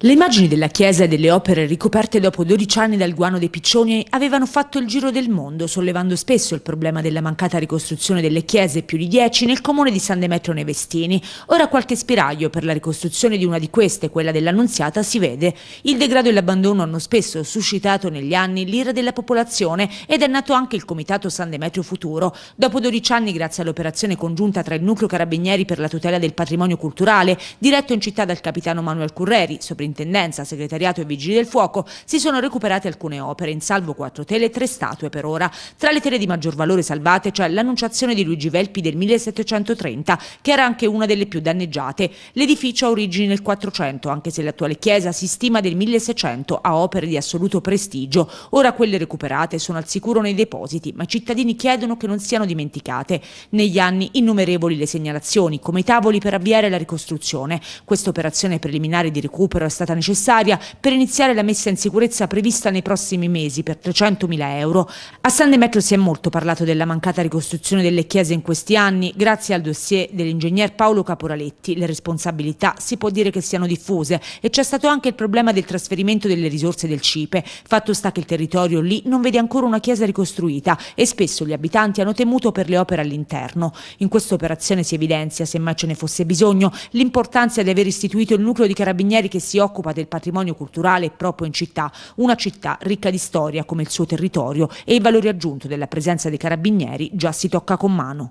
Le immagini della chiesa e delle opere ricoperte dopo 12 anni dal guano dei piccioni avevano fatto il giro del mondo, sollevando spesso il problema della mancata ricostruzione delle chiese, più di 10, nel comune di San Demetrio Nevestini. Ora qualche spiraglio per la ricostruzione di una di queste, quella dell'Annunziata, si vede. Il degrado e l'abbandono hanno spesso suscitato negli anni l'ira della popolazione ed è nato anche il Comitato San Demetrio Futuro. Dopo 12 anni, grazie all'operazione congiunta tra il Nucleo Carabinieri per la tutela del patrimonio culturale, diretto in città dal capitano Manuel Curreri, soprattutto soprintendenza, segretariato e vigili del fuoco si sono recuperate alcune opere, in salvo quattro tele e tre statue per ora. Tra le tele di maggior valore salvate c'è l'annunciazione di Luigi Velpi del 1730, che era anche una delle più danneggiate. L'edificio ha origini nel 400, anche se l'attuale chiesa si stima del 1600 a opere di assoluto prestigio. Ora quelle recuperate sono al sicuro nei depositi, ma i cittadini chiedono che non siano dimenticate. Negli anni innumerevoli le segnalazioni, come i tavoli per avviare la ricostruzione. Questa operazione preliminare di recupero è stata necessaria per iniziare la messa in sicurezza prevista nei prossimi mesi per 300.000 euro. A San Demetrio si è molto parlato della mancata ricostruzione delle chiese in questi anni. Grazie al dossier dell'ingegner Paolo Caporaletti le responsabilità si può dire che siano diffuse e c'è stato anche il problema del trasferimento delle risorse del CIPE. Fatto sta che il territorio lì non vede ancora una chiesa ricostruita e spesso gli abitanti hanno temuto per le opere all'interno. In questa operazione si evidenzia, se mai ce ne fosse bisogno, l'importanza di aver istituito il nucleo di carabinieri che si occupa occupa del patrimonio culturale proprio in città, una città ricca di storia come il suo territorio e il valore aggiunto della presenza dei carabinieri già si tocca con mano.